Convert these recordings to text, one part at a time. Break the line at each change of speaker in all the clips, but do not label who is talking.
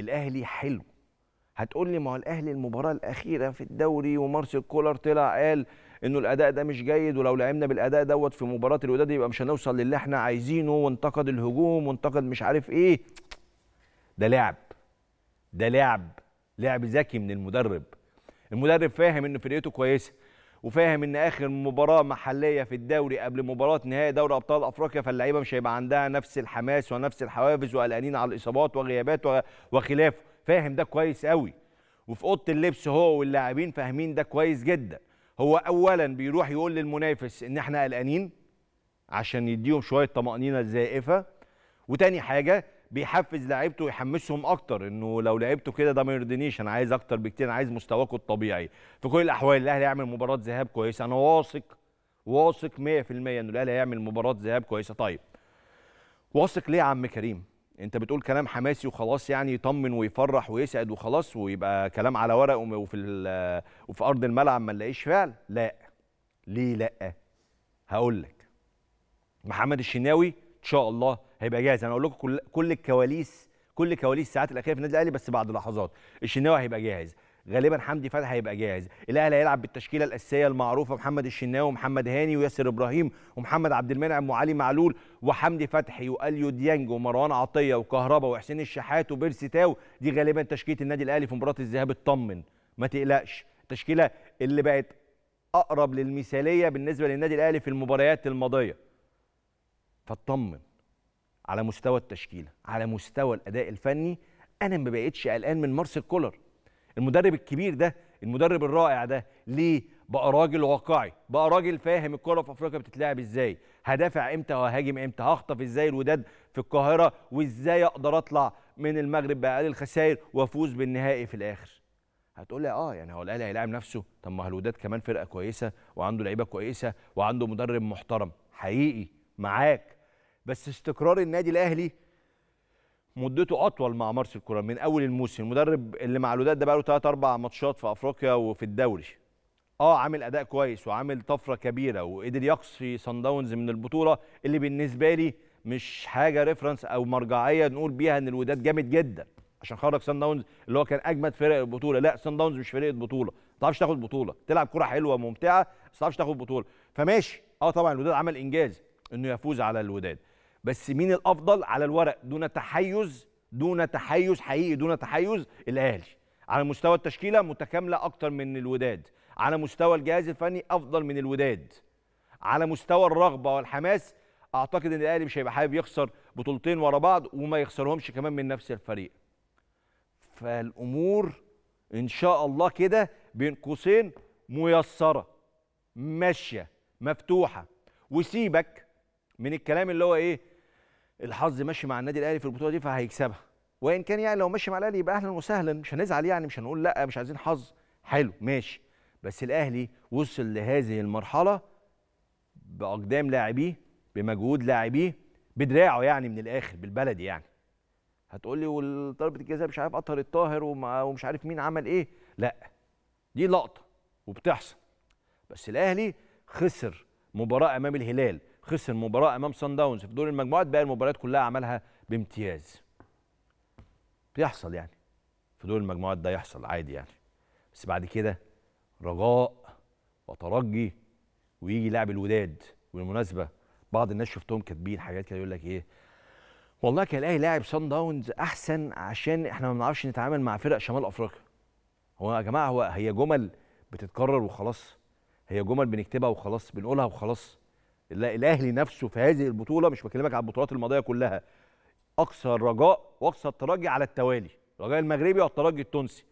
الاهلي حلو هتقول لي ما هو الاهلي المباراه الاخيره في الدوري ومارسيل كولر طلع قال انه الاداء ده مش جيد ولو لعبنا بالاداء دوت في مباراه الوداد يبقى مش هنوصل للي احنا عايزينه وانتقد الهجوم وانتقد مش عارف ايه ده لعب ده لعب لعب ذكي من المدرب المدرب فاهم ان فرقته كويسه وفاهم ان اخر مباراه محليه في الدوري قبل مباراه نهائي دوري ابطال افريقيا فاللعيبه مش هيبقى عندها نفس الحماس ونفس الحوافز وقلقانين على الاصابات وغيابات وخلافه فاهم ده كويس قوي وفي اوضه اللبس هو واللاعبين فاهمين ده كويس جدا هو اولا بيروح يقول للمنافس ان احنا قلقانين عشان يديهم شويه طمانينه زائفه وتاني حاجه بيحفز لعيبته ويحمسهم اكتر انه لو لعبته كده ده ما يرضينيش انا عايز اكتر بكتير انا عايز مستواكم الطبيعي في كل الاحوال الاهلي هيعمل مباراه ذهاب كويسه انا واثق واثق 100% انه الاهلي هيعمل مباراه ذهاب كويسه طيب واثق ليه يا عم كريم انت بتقول كلام حماسي وخلاص يعني يطمن ويفرح ويسعد وخلاص ويبقى كلام على ورق وفي وفي ارض الملعب ما نلاقيش فعل لا ليه لا هقول لك محمد الشناوي ان شاء الله هيبقى جاهز يعني انا اقول لكم كل, كل الكواليس كل كواليس الساعات الاخيره في النادي الاهلي بس بعد لحظات الشناوي هيبقى جاهز غالبا حمدي فتحي هيبقى جاهز الاهلي هيلعب بالتشكيله الاساسيه المعروفه محمد الشناوي ومحمد هاني وياسر ابراهيم ومحمد عبد المنعم وعلي معلول وحمدي فتحي واليو ديانج ومروان عطيه وكهربا وحسين الشحات وبيرسي تاو دي غالبا تشكيله النادي الاهلي في مباراه الذهاب اطمن ما تقلقش التشكيله اللي بقت اقرب للمثاليه بالنسبه للنادي الاهلي في المباريات الماضيه فاطمن على مستوى التشكيله على مستوى الاداء الفني انا ما بقتش قلقان من مارسيل كولر المدرب الكبير ده المدرب الرائع ده ليه بقى راجل واقعي بقى راجل فاهم الكره في افريقيا بتتلعب ازاي هدافع امتى وهاجم امتى هخطف ازاي الوداد في القاهره وازاي اقدر اطلع من المغرب باقل الخسائر وافوز بالنهائي في الاخر هتقول لي اه يعني هو الاهلي هيلاعب نفسه طب ما الوداد كمان فرقه كويسه وعنده لعيبه كويسه وعنده مدرب محترم حقيقي معاك بس استقرار النادي الاهلي مدته اطول مع مارسيل كولر من اول الموسم المدرب اللي مع الوداد ده بقاله 3 4 ماتشات في افريقيا وفي الدوري اه عامل اداء كويس وعامل طفره كبيره وقدر يقصي صن داونز من البطوله اللي بالنسبه لي مش حاجه ريفرنس او مرجعيه نقول بيها ان الوداد جامد جدا عشان خرج سان داونز اللي هو كان اجمد فرق البطوله لا سان داونز مش فرقه بطوله ما تعرفش تاخد بطوله تلعب كره حلوه ممتعه بس ما تعرفش تاخد بطوله فماشي اه طبعا الوداد عمل انجاز انه يفوز على الوداد بس مين الافضل على الورق دون تحيز دون تحيز حقيقي دون تحيز الاهلي على مستوى التشكيله متكامله اكتر من الوداد على مستوى الجهاز الفني افضل من الوداد على مستوى الرغبه والحماس اعتقد ان الاهلي مش هيبقى حابب يخسر بطولتين ورا بعض وما يخسرهمش كمان من نفس الفريق فالامور ان شاء الله كده بين قوسين ميسره ماشيه مفتوحه وسيبك من الكلام اللي هو ايه الحظ ماشي مع النادي الاهلي في البطوله دي فهيكسبها وان كان يعني لو ماشي مع الاهلي يبقى اهلا وسهلا مش هنزعل يعني مش هنقول لا مش عايزين حظ حلو ماشي بس الاهلي وصل لهذه المرحله باقدام لاعبيه بمجهود لاعبيه بدراعه يعني من الاخر بالبلدي يعني هتقول لي وضربه الجزاء مش عارف اطهر الطاهر ومش عارف مين عمل ايه لا دي لقطه وبتحصل بس الاهلي خسر مباراه امام الهلال خسر مباراه امام سان داونز في دور المجموعات باقي المباريات كلها عملها بامتياز بيحصل يعني في دور المجموعات ده يحصل عادي يعني بس بعد كده رجاء وترجي ويجي لاعب الوداد بالمناسبه بعض الناس شفتهم كاتبين حاجات كده يقول لك ايه والله كان الاهلي لاعب سان داونز احسن عشان احنا ما بنعرفش نتعامل مع فرق شمال افريقيا هو يا جماعه هو هي جمل بتتكرر وخلاص هي جمل بنكتبها وخلاص بنقولها وخلاص الاهلي نفسه في هذه البطوله مش بكلمك على البطولات الماضيه كلها اقصى الرجاء واقصى الترجي على التوالي الرجاء المغربي والترجي التونسي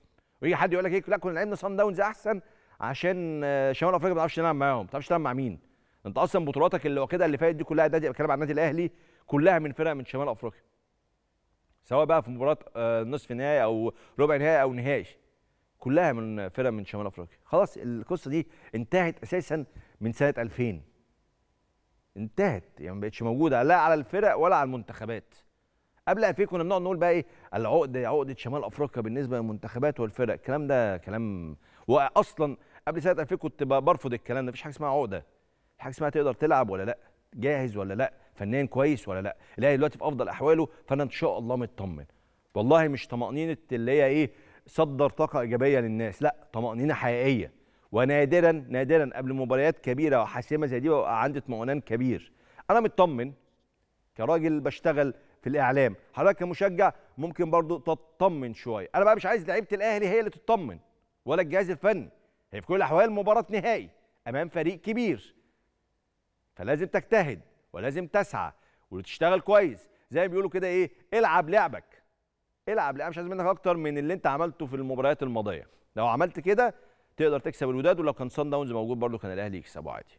ويجي حد يقول لك ايه لا كنا لعبنا صن داونز احسن عشان آه، شمال افريقيا ما بتعرفش تلعب معاهم ما بتعرفش تلعب مع مين انت اصلا بطولاتك اللي واخدها اللي فاتت دي كلها ده بتكلم عن النادي الاهلي كلها من فرق من شمال افريقيا سواء بقى في مباراه آه، نصف نهائي او ربع نهائي او نهائي كلها من فرق من شمال افريقيا خلاص القصه دي انتهت اساسا من سنه 2000 انتهت يعني ما بقتش موجوده لا على الفرق ولا على المنتخبات قبل 2000 كنا بنقعد نقول بقى ايه العقده عقده شمال افريقيا بالنسبه للمنتخبات والفرق الكلام ده كلام واصلا قبل سنه 2000 كنت برفض الكلام ده مفيش حاجه اسمها عقده في حاجه اسمها تقدر تلعب ولا لا جاهز ولا لا فنان كويس ولا لا الاهلي دلوقتي في افضل احواله فانا ان شاء الله مطمن والله مش طمانينه اللي هي ايه صدر طاقه ايجابيه للناس لا طمانينه حقيقيه ونادرا نادرا قبل مباريات كبيره وحاسمه زي دي ببقى عندي اطمئنان كبير انا مطمن كراجل بشتغل في الاعلام حضرتك كمشجع ممكن برضو تطمن شويه انا بقى مش عايز لعيبه الاهلي هي اللي تطمن ولا الجهاز الفني هي في كل الاحوال مباراه نهائي امام فريق كبير فلازم تجتهد ولازم تسعى وتشتغل كويس زي ما بيقولوا كده ايه العب لعبك العب لعبك مش عايز منك اكتر من اللي انت عملته في المباريات الماضيه لو عملت كده تقدر تكسب الوداد ولو كان صن داونز موجود برضه كان الاهلي يكسبه عادي